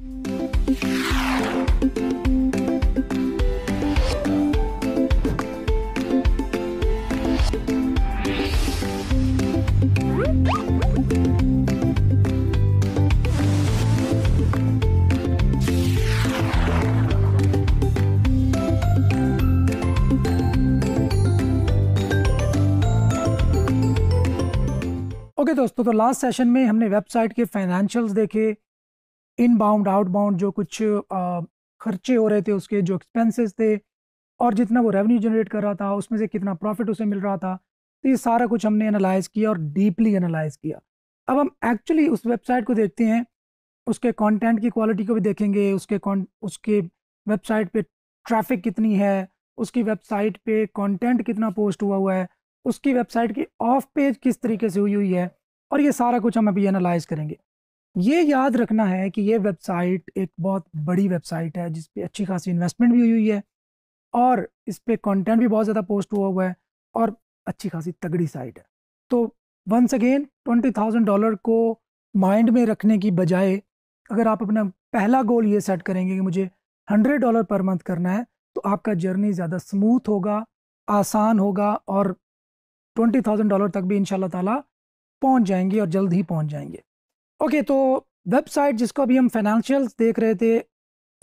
Okay okay, दोस्तों तो last session में हमने वेबसाइट के फाइनेंशियल्स देखे इन बाउंड आउट बाउंड जो कुछ खर्चे हो रहे थे उसके जो एक्सपेंसेस थे और जितना वो रेवेन्यू जनरेट कर रहा था उसमें से कितना प्रॉफिट उसे मिल रहा था तो ये सारा कुछ हमने एनालाइज किया और डीपली एनालाइज किया अब हम एक्चुअली उस वेबसाइट को देखते हैं उसके कंटेंट की क्वालिटी को भी देखेंगे उसके उसके वेबसाइट पे ट्रैफिक कितनी है उसकी वेबसाइट पे कंटेंट कितना पोस्ट हुआ हुआ है उसकी वेबसाइट की ऑफ पेज किस तरीके से हुई हुई है और ये सारा कुछ हम अभी एनालाइज करेंगे ये याद रखना है कि ये वेबसाइट एक बहुत बड़ी वेबसाइट है जिस पे अच्छी खासी इन्वेस्टमेंट भी हुई हुई है और इस पर कंटेंट भी बहुत ज़्यादा पोस्ट हुआ हुआ है और अच्छी खासी तगड़ी साइट है तो once again twenty thousand dollar को माइंड में रखने की बजाय अगर आप अपना पहला गोल ये सेट करेंगे कि मुझे हंड्रेड डॉलर पर मंथ करना है तो आपका जर्नी ज़्यादा स्मूथ होगा आसान होगा और ट्वेंटी थाउजेंड डॉलर तक भी इन ताला पहुँच जाएंगे और जल्द ही पहुँच जाएंगे ओके तो वेबसाइट जिसको अभी हम फाइनेंशियल देख रहे थे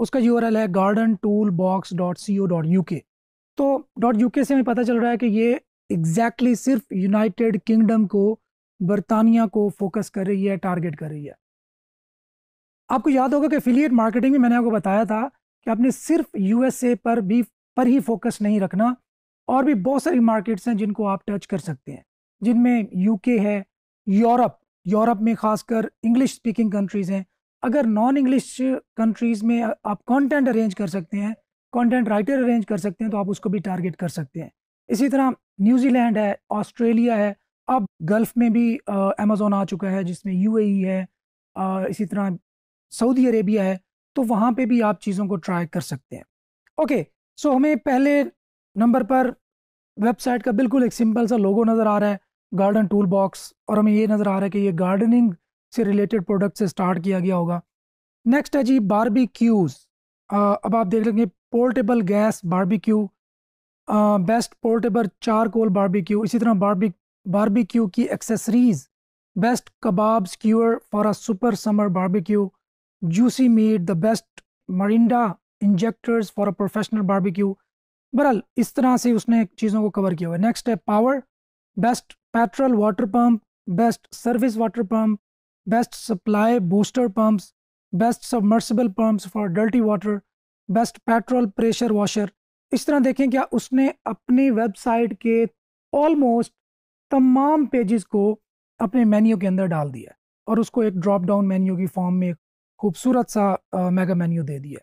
उसका यू है garden tool box dot C O dot U K तो डॉट यू के से हमें पता चल रहा है कि ये एग्जैक्टली exactly सिर्फ यूनाइटेड किंगडम को बरतानिया को फोकस कर रही है टारगेट कर रही है आपको याद होगा कि एफिलियट मार्केटिंग में मैंने आपको बताया था कि आपने सिर्फ यू पर भी पर ही फोकस नहीं रखना और भी बहुत सारी मार्केट्स हैं जिनको आप टच कर सकते हैं जिनमें यू है यूरोप यूरोप में खासकर इंग्लिश स्पीकिंग कंट्रीज़ हैं अगर नॉन इंग्लिश कंट्रीज़ में आप कंटेंट अरेंज कर सकते हैं कंटेंट राइटर अरेंज कर सकते हैं तो आप उसको भी टारगेट कर सकते हैं इसी तरह न्यूजीलैंड है ऑस्ट्रेलिया है अब गल्फ में भी अमेज़ोन आ चुका है जिसमें यू e है आ, इसी तरह सऊदी अरेबिया है तो वहाँ पर भी आप चीज़ों को ट्राई कर सकते हैं ओके सो हमें पहले नंबर पर वेबसाइट का बिल्कुल एक सिंपल सा लोगो नज़र आ रहा है गार्डन टूल बॉक्स और हमें ये नज़र आ रहा है कि ये गार्डनिंग से रिलेटेड प्रोडक्ट से स्टार्ट किया गया होगा नेक्स्ट है जी बारबी अब आप देख लेंगे portable gas barbie best portable charcoal barbie इसी तरह बारबी बारबी की accessories best kebab skewer for a super summer barbie juicy meat the best marinade injectors for a professional barbie barrel इस तरह से उसने चीज़ों को कवर किया हुआ है नेक्स्ट है power best petrol water pump best service water pump best supply booster pumps best submersible pumps for dirty water best petrol pressure washer इस तरह देखें क्या उसने अपनी वेबसाइट के ऑलमोस्ट तमाम पेजेस को अपने मेन्यू के अंदर डाल दिया और उसको एक ड्रॉप डाउन मेन्यू की फॉर्म में खूबसूरत सा मेगा मेन्यू दे दिया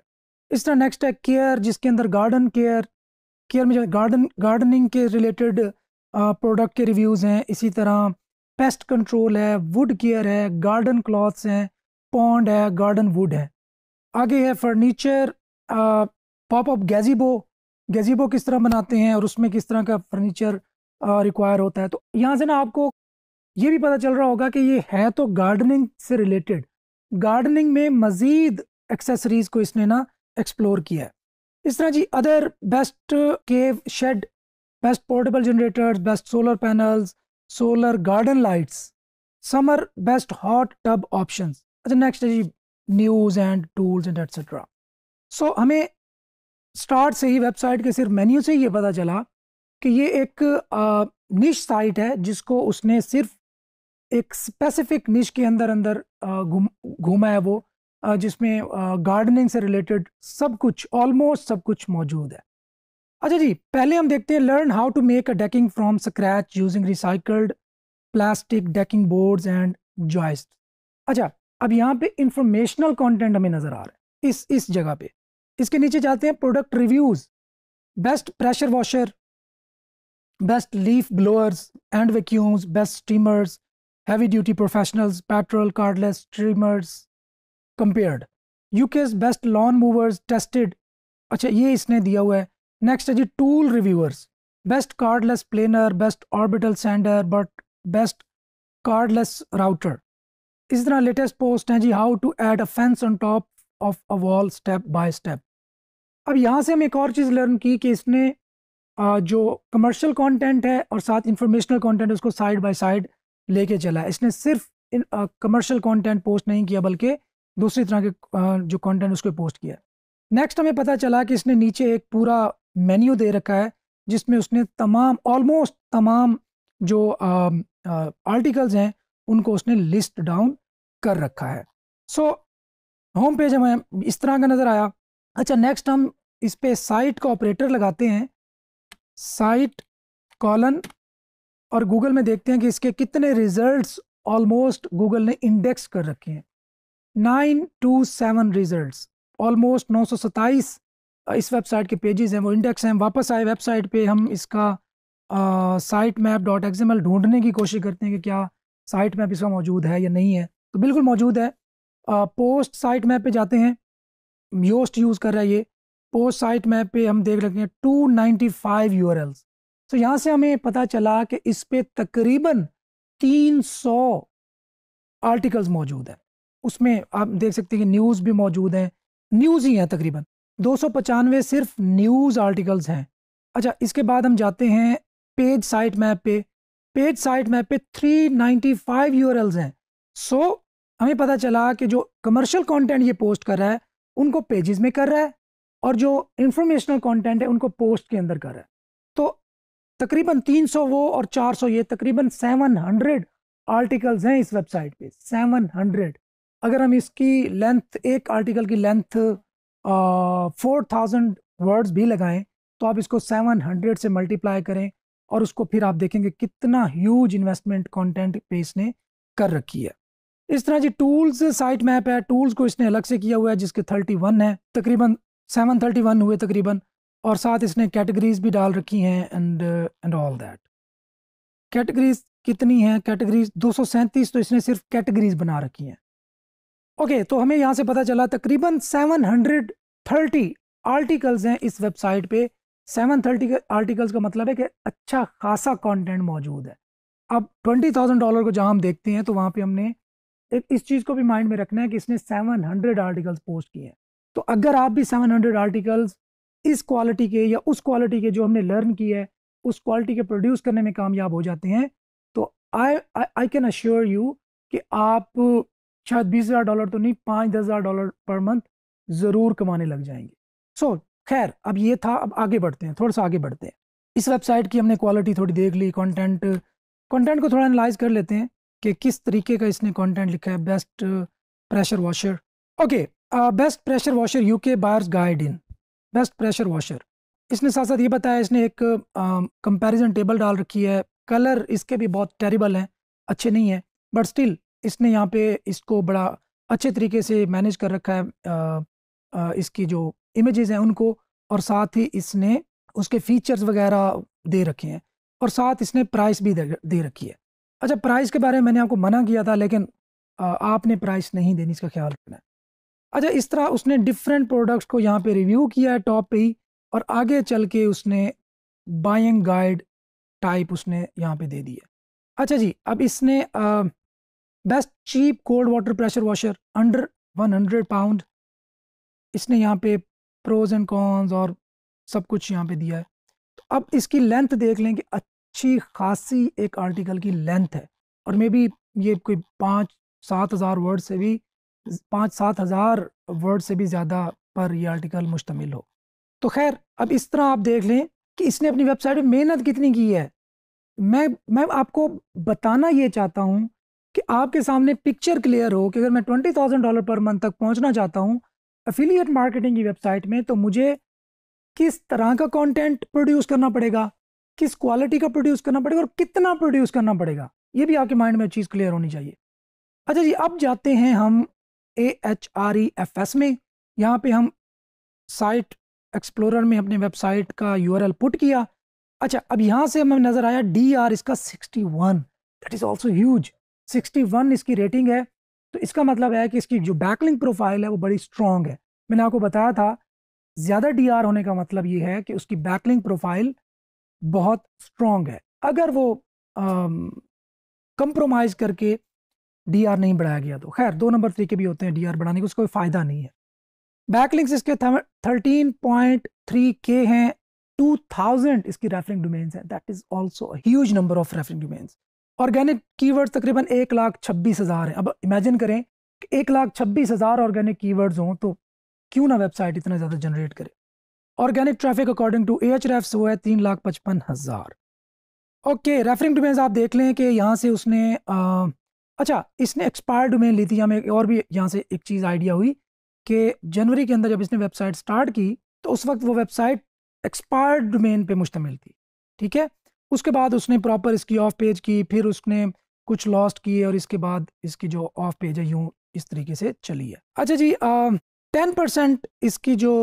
इस तरह नेक्स्ट है केयर जिसके अंदर गार्डन केयर केयर में जो गार्डन गार्डनिंग के रिलेटेड प्रोडक्ट के रिव्यूज़ हैं इसी तरह पेस्ट कंट्रोल है वुड केयर है गार्डन क्लॉथ्स हैं पॉन्ड है गार्डन वुड है आगे है furniture pop up gazebo gazebo किस तरह बनाते हैं और उसमें किस तरह का फर्नीचर रिक्वायर होता है तो यहाँ से ना आपको ये भी पता चल रहा होगा कि ये है तो गार्डनिंग से रिलेटेड गार्डनिंग में मज़ीद एक्सेसरीज़ को इसने ना एक्सप्लोर किया है इस तरह जी other best cave shed best portable generators, best solar panels, solar garden lights. Summer best best hot tub options. अच्छा नेक्स्ट है जी news and tools and etcetera so हमें स्टार्ट से ही वेबसाइट के सिर्फ मेन्यू से ये पता चला कि ये एक निश साइट है जिसको उसने सिर्फ एक स्पेसिफिक निश के अंदर अंदर घूमा है वो जिसमें गार्डनिंग से रिलेटेड सब कुछ ऑलमोस्ट सब कुछ मौजूद है अच्छा जी पहले हम देखते हैं learn how to make a decking from scratch using recycled plastic decking boards and joist अच्छा अब यहाँ पे इंफॉर्मेशनल कंटेंट हमें नज़र आ रहा है इस इस जगह पे इसके नीचे जाते हैं product reviews best pressure washer best leaf blowers and vacuums best steamers heavy duty professionals petrol cordless streamers compared UK's best lawn mowers tested अच्छा ये इसने दिया हुआ है नेक्स्ट है जी tool reviewers best cordless planer best orbital sander but best cordless router इस तरह लेटेस्ट पोस्ट हैं जी how to add a fence on top of a wall step by step अब यहाँ से हम एक और चीज़ लर्न की कि इसने जो कमर्शियल कंटेंट है और साथ इंफॉर्मेशनल कंटेंट उसको साइड बाय साइड लेके चला इसने सिर्फ इन कमर्शियल कंटेंट पोस्ट नहीं किया बल्कि दूसरी तरह के जो कंटेंट उसको पोस्ट किया नेक्स्ट हमें पता चला कि इसने नीचे एक पूरा मेन्यू दे रखा है जिसमें उसने तमाम ऑलमोस्ट तमाम जो आर्टिकल्स हैं उनको उसने लिस्ट डाउन कर रखा है सो होम पेज हमें इस तरह का नज़र आया अच्छा नेक्स्ट हम इस पे साइट का ऑपरेटर लगाते हैं साइट कॉलन और गूगल में देखते हैं कि इसके कितने रिजल्ट्स ऑलमोस्ट गूगल ने इंडेक्स कर रखे हैं nine two seven result almost नौ सौ सत्ताईस इस वेबसाइट के पेजेस हैं वो इंडेक्स हैं वापस आए वेबसाइट पे हम इसका साइट मैप डॉट एक्सएमएल ढूंढने की कोशिश करते हैं कि क्या साइट मैप इसका मौजूद है या नहीं है तो बिल्कुल मौजूद है पोस्ट साइट मैप पे जाते हैं योस्ट यूज़ कर रहा है ये पोस्ट साइट मैप पे हम देख रखे हैं two ninety five U R Ls तो यहाँ से हमें पता चला कि इस पर तकरीबन तीन सौ आर्टिकल्स मौजूद हैं उसमें आप देख सकते हैं कि न्यूज़ भी मौजूद हैं न्यूज़ ही हैं तकरीबन दो सिर्फ न्यूज़ आर्टिकल्स हैं अच्छा इसके बाद हम जाते हैं पेज साइट मैप पे पेज साइट मैप पे 395 नाइन्टी हैं सो so, हमें पता चला कि जो कमर्शियल कंटेंट ये पोस्ट कर रहा है उनको पेजेस में कर रहा है और जो इंफॉर्मेशनल कंटेंट है उनको पोस्ट के अंदर कर रहा है तो तकरीबन 300 वो और 400 ये तकरीबन 700 आर्टिकल्स हैं इस वेबसाइट पे 700 अगर हम इसकी लेंथ एक आर्टिकल की लेंथ फोर थाउजेंड वर्ड्स भी लगाएं तो आप इसको सेवन हंड्रेड से मल्टीप्लाई करें और उसको फिर आप देखेंगे कितना ह्यूज इन्वेस्टमेंट कंटेंट पे इसने कर रखी है इस तरह जी टूल्स साइट मैप है टूल्स को इसने अलग से किया हुआ है जिसके थर्टी वन है तकरीबन सेवन थर्टी वन हुए तकरीबन और साथ इसने कैटेगरीज भी डाल रखी हैं and and all that categories कितनी हैं कैटेगरीज दो तो इसने सिर्फ कैटेगरीज बना रखी हैं ओके तो हमें यहाँ से पता चला तकरीबन 730 आर्टिकल्स हैं इस वेबसाइट पे 730 आर्टिकल्स का मतलब है कि अच्छा खासा कंटेंट मौजूद है अब 20,000 डॉलर को जहाँ हम देखते हैं तो वहाँ पे हमने एक इस चीज़ को भी माइंड में रखना है कि इसने 700 आर्टिकल्स पोस्ट किए हैं तो अगर आप भी हंड्रेड आर्टिकल्स इस क्वालिटी के या उस क्वालिटी के जो हमने लर्न की है उस क्वालिटी के प्रोड्यूस करने में कामयाब हो जाते हैं तो I I can assure you कि आप शायद बीस हज़ार डॉलर तो नहीं पाँच दस हज़ार डॉलर पर मंथ ज़रूर कमाने लग जाएंगे सो so, खैर अब ये था अब आगे बढ़ते हैं थोड़ा सा आगे बढ़ते हैं इस वेबसाइट की हमने क्वालिटी थोड़ी देख ली कंटेंट कंटेंट को थोड़ा एनालाइज कर लेते हैं कि किस तरीके का इसने कंटेंट लिखा है best pressure washer okay best pressure washer UK buyers guide in best pressure washer इसने साथ साथ ये बताया इसने एक कंपेरिजन uh, टेबल डाल रखी है कलर इसके भी बहुत टेरिबल हैं अच्छे नहीं हैं बट स्टिल इसने यहाँ पे इसको बड़ा अच्छे तरीके से मैनेज कर रखा है आ, आ, इसकी जो इमेजेस हैं उनको और साथ ही इसने उसके फीचर्स वगैरह दे रखे हैं और साथ इसने प्राइस भी दे रखी है अच्छा प्राइस के बारे में मैंने आपको मना किया था लेकिन आ, आपने प्राइस नहीं देनी इसका ख्याल रखना है अच्छा इस तरह उसने डिफरेंट प्रोडक्ट्स को यहाँ पे रिव्यू किया है टॉप पे ही और आगे चल के उसने बाइंग गाइड टाइप उसने यहाँ पे दे दी है अच्छा जी अब इसने आ, best cheap cold water pressure washer under 100 pound इसने यहाँ पे प्रोज एंड कॉन्स और सब कुछ यहाँ पे दिया है तो अब इसकी लेंथ देख लें कि अच्छी खासी एक आर्टिकल की लेंथ है और मे बी ये कोई पाँच सात हज़ार वर्ड से भी पाँच सात हज़ार वर्ड से भी ज़्यादा पर यह आर्टिकल मुश्तमिल हो तो खैर अब इस तरह आप देख लें कि इसने अपनी वेबसाइट में मेहनत कितनी की है मैं मैं आपको बताना ये चाहता हूँ कि आपके सामने पिक्चर क्लियर हो कि अगर मैं twenty thousand dollar per month तक पहुंचना चाहता हूं अफिलियट मार्केटिंग की वेबसाइट में तो मुझे किस तरह का कंटेंट प्रोड्यूस करना पड़ेगा किस क्वालिटी का प्रोड्यूस करना पड़ेगा और कितना प्रोड्यूस करना पड़ेगा ये भी आपके माइंड में चीज़ क्लियर होनी चाहिए अच्छा जी अब जाते हैं हम A H R E F S में यहाँ पर हम साइट एक्सप्लोरर में अपने वेबसाइट का यू पुट किया अच्छा अब यहाँ से हमें नज़र आया डी आर इसका sixty one that is also huge 61 इसकी रेटिंग है तो इसका मतलब है कि इसकी जो बैकलिंग प्रोफाइल है वो बड़ी स्ट्रॉन्ग है मैंने आपको बताया था ज़्यादा डी होने का मतलब ये है कि उसकी बैकलिंग प्रोफाइल बहुत स्ट्रॉन्ग है अगर वो कंप्रोमाइज़ करके डी नहीं बढ़ाया गया तो खैर दो नंबर तरीके भी होते हैं डी बढ़ाने का उसका कोई फ़ायदा नहीं है बैकलिंग्स इसके थर्टीन पॉइंट थ्री के हैं टू थाउजेंड इसकी रेफरिंग डोमेन्स हैं that is also huge number of referring domains organic keywords तकरीबन एक लाख छब्बीस हज़ार हैं अब इमेजिन करें कि एक लाख छब्बीस हज़ार ऑर्गेनिक कीवर्ड्स हों तो क्यों ना वेबसाइट इतना ज़्यादा जनरेट करे organic traffic according to Ahrefs वो है तीन लाख पचपन हज़ार ओके रेफरिंग डोमेन्स आप देख लें कि यहाँ से उसने आ, अच्छा इसने एक्सपायर डोमेन ली थी हमें और भी यहाँ से एक चीज़ आइडिया हुई कि जनवरी के अंदर जब इसने वेबसाइट स्टार्ट की तो उस वक्त वो वेबसाइट एक्सपायर्ड डोमेन पे मुश्तमिल थी ठीक है उसके बाद उसने प्रॉपर इसकी ऑफ पेज की फिर उसने कुछ लॉस्ट किए और इसके बाद इसकी जो ऑफ पेज है यूँ इस तरीके से चली है अच्छा जी टेन परसेंट इसकी जो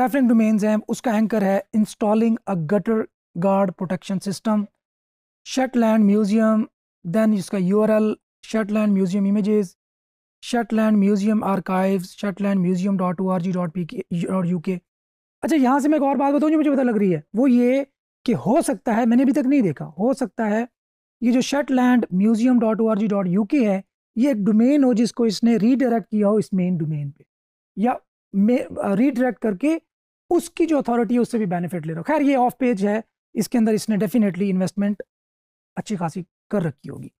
रेफरिंग डोमेन्स हैं उसका एंकर है installing a gutter guard protection system Shetland museum then इसका U R L Shetland museum images Shetland museum archives Shetland museum dot O R G dot P K U K अच्छा यहाँ से मैं एक और बात बताऊँ जो मुझे पता लग रही है वो ये कि हो सकता है मैंने अभी तक नहीं देखा हो सकता है ये जो land museum dot O R G dot U K है ये एक डोमेन हो जिसको इसने रीडायरेक्ट किया हो इस मेन डोमेन पे या रीडायरेक्ट करके उसकी जो अथॉरिटी है उससे भी बेनिफिट ले रहा खैर ये ऑफ पेज है इसके अंदर इसने डेफिनेटली इन्वेस्टमेंट अच्छी खासी कर रखी होगी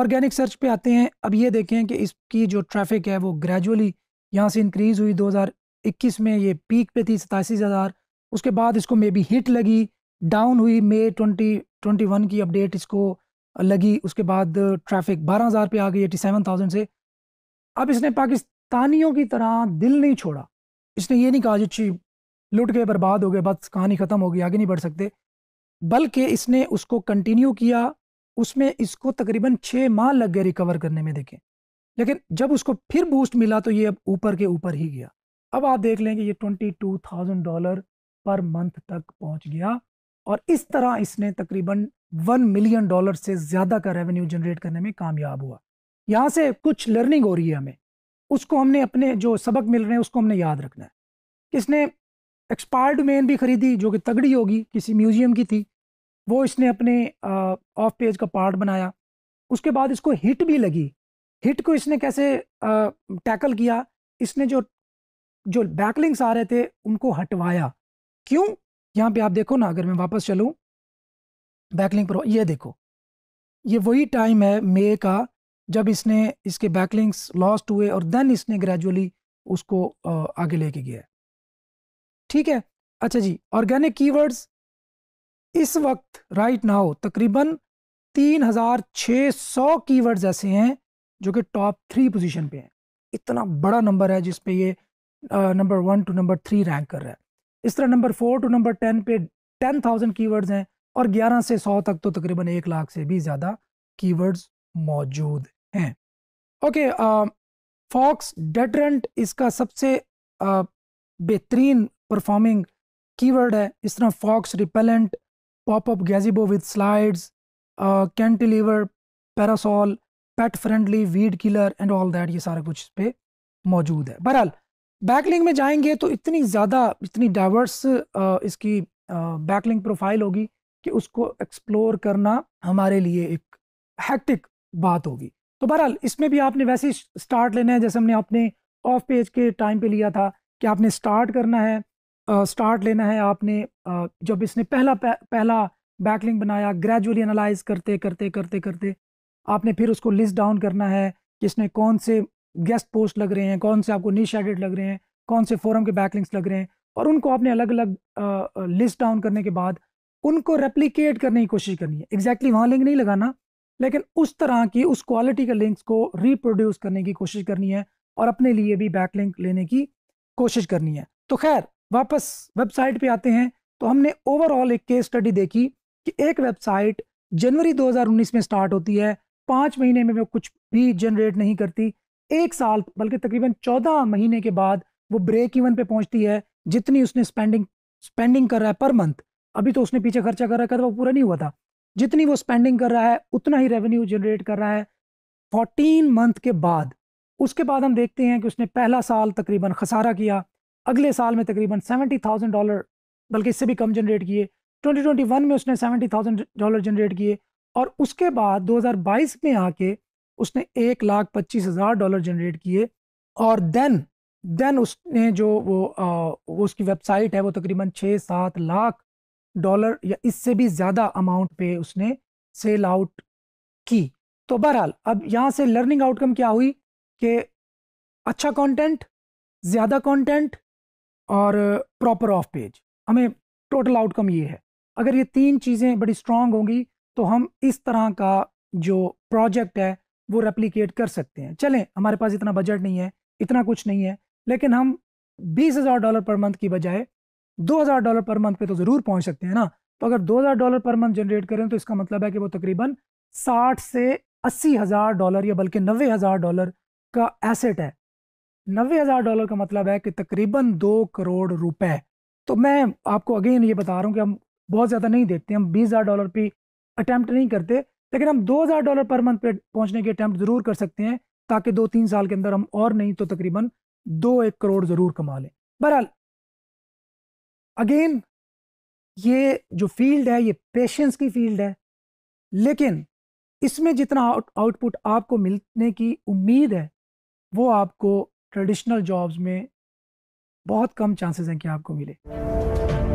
ऑर्गेनिक सर्च पे आते हैं अब ये देखें कि इसकी जो ट्रैफिक है वो ग्रेजुअली यहाँ से इंक्रीज़ हुई 2021 में ये पीक पे थी सतासी हज़ार उसके बाद इसको मे बी हिट लगी डाउन हुई मे ट्वेंटी ट्वेंटी वन की अपडेट इसको लगी उसके बाद ट्रैफिक बारह हज़ार पे आ गई एटी सेवन थाउजेंड से अब इसने पाकिस्तानियों की तरह दिल नहीं छोड़ा इसने ये नहीं कहा जो ची लुट गए बर्बाद हो गए बस कहानी ख़त्म हो गई आगे नहीं बढ़ सकते बल्कि इसने उसको कंटिन्यू किया उसमें इसको तकरीबन छः माह लग गए रिकवर करने में देखें लेकिन जब उसको फिर बूस्ट मिला तो ये अब ऊपर के ऊपर ही गया अब आप देख लें कि ये twenty two thousand dollar per month तक पहुंच गया और इस तरह इसने तकरीबन वन मिलियन डॉलर से ज़्यादा का रेवेन्यू जनरेट करने में कामयाब हुआ यहाँ से कुछ लर्निंग हो रही है हमें उसको हमने अपने जो सबक मिल रहे हैं उसको हमने याद रखना है इसने एक्सपायर्ड डोमेन भी खरीदी जो कि तगड़ी होगी किसी म्यूज़ियम की थी वो इसने अपने ऑफ पेज का पार्ट बनाया उसके बाद इसको हिट भी लगी हिट को इसने कैसे टैकल किया इसने जो जो बैकलिंग्स आ रहे थे उनको हटवाया क्यों यहाँ पे आप देखो ना अगर मैं वापस चलूँ बैकलिंग पर ये देखो ये वही टाइम है मे का जब इसने इसके बैकलिंग्स लॉस्ट हुए और देन इसने ग्रेजुअली उसको आगे लेके गया ठीक है अच्छा जी ऑर्गेनिक कीवर्ड्स इस वक्त राइट नाउ तकरीबन 3600 कीवर्ड्स ऐसे हैं जो कि टॉप थ्री पोजीशन पे हैं इतना बड़ा नंबर है जिसपे ये number one to number three rank कर रहा है इस तरह number four to number ten पे टेन थाउजेंड की हैं और ग्यारह से सौ तक तो तकरीबन एक लाख से भी ज़्यादा कीवर्ड्स मौजूद हैं ओके फॉक्स डेटरेंट इसका सबसे बेहतरीन परफॉर्मिंग कीवर्ड है इस तरह fox repellent popup gazebo with slides cantilever parasol pet friendly weed killer and all that ये सारा कुछ इस पर मौजूद है बहरहाल बैकलिंग में जाएंगे तो इतनी ज़्यादा इतनी डाइवर्स इसकी बैकलिंग प्रोफाइल होगी कि उसको एक्सप्लोर करना हमारे लिए एक हैक्टिक बात होगी तो बहरहाल इसमें भी आपने वैसे ही स्टार्ट लेना है जैसे हमने अपने ऑफ पेज के टाइम पे लिया था कि आपने स्टार्ट करना है स्टार्ट लेना है आपने जब इसने पहला पहला बैकलिंग बनाया ग्रेजुअली एनालाइज करते करते करते करते आपने फिर उसको लिस्ट डाउन करना है कि इसने कौन से गेस्ट पोस्ट लग रहे हैं कौन से आपको निश एडिट लग रहे हैं कौन से फोरम के बैकलिंग्स लग रहे हैं और उनको आपने अलग अलग लिस्ट डाउन करने के बाद उनको रेप्लीकेट करने की कोशिश करनी है एग्जैक्टली exactly वहाँ लिंक नहीं लगाना लेकिन उस तरह की उस क्वालिटी के लिंक्स को रिप्रोड्यूस करने की कोशिश करनी है और अपने लिए भी बैकलिंक लेने की कोशिश करनी है तो खैर वापस वेबसाइट पे आते हैं तो हमने ओवरऑल एक केस स्टडी देखी कि एक वेबसाइट जनवरी 2019 में स्टार्ट होती है पाँच महीने में वो कुछ भी जनरेट नहीं करती एक साल बल्कि तकरीबन चौदह महीने के बाद वो ब्रेक इवन पे पहुंचती है जितनी उसने स्पेंडिंग स्पेंडिंग कर रहा है पर मंथ अभी तो उसने पीछे खर्चा कर रखा था वो पूरा नहीं हुआ था जितनी वो स्पेंडिंग कर रहा है उतना ही रेवेन्यू जनरेट कर रहा है फोर्टीन मंथ के बाद उसके बाद हम देखते हैं कि उसने पहला साल तकरीबन खसारा किया अगले साल में तकरीबन सेवेंटी थाउजेंड डॉलर बल्कि इससे भी कम जनरेट किए ट्वेंटी ट्वेंटी वन में उसने सेवेंटी थाउजेंड डॉलर जनरेट किए और उसके बाद दो हज़ार बाईस में आके उसने एक लाख पच्चीस हज़ार डॉलर जनरेट किए और देन देन उसने जो वो आ, वो उसकी वेबसाइट है वो तकरीबन छः सात लाख डॉलर या इससे भी ज़्यादा अमाउंट पे उसने सेल आउट की तो बहरहाल अब यहाँ से लर्निंग आउटकम क्या हुई कि अच्छा कंटेंट ज़्यादा कंटेंट और प्रॉपर ऑफ पेज हमें टोटल आउटकम ये है अगर ये तीन चीज़ें बड़ी स्ट्रांग होंगी तो हम इस तरह का जो प्रोजेक्ट है वो रेप्लीकेट कर सकते हैं चलें हमारे पास इतना बजट नहीं है इतना कुछ नहीं है लेकिन हम बीस हज़ार डॉलर पर मंथ की बजाय दो हज़ार डॉलर पर मंथ पे तो ज़रूर पहुंच सकते हैं ना तो अगर दो हज़ार डॉलर पर मंथ जनरेट करें तो इसका मतलब है कि वो तकरीबन साठ से अस्सी हज़ार डॉलर या बल्कि नबे हज़ार डॉलर का एसेट है नबे हज़ार डॉलर का मतलब है कि तकरीबन दो करोड़ रुपए तो मैं आपको अगेन ये बता रहा हूँ कि हम बहुत ज़्यादा नहीं देखते हम बीस हज़ार डॉलर पर अटैम्प्ट नहीं करते लेकिन हम 2000 डॉलर पर मंथ पे पहुंचने की अटैम्प्ट जरूर कर सकते हैं ताकि दो तीन साल के अंदर हम और नहीं तो तकरीबन दो एक करोड़ जरूर कमा लें बहरहाल अगेन ये जो फील्ड है ये पेशेंस की फील्ड है लेकिन इसमें जितना आउटपुट आपको मिलने की उम्मीद है वो आपको ट्रेडिशनल जॉब्स में बहुत कम चांसेस हैं कि आपको मिले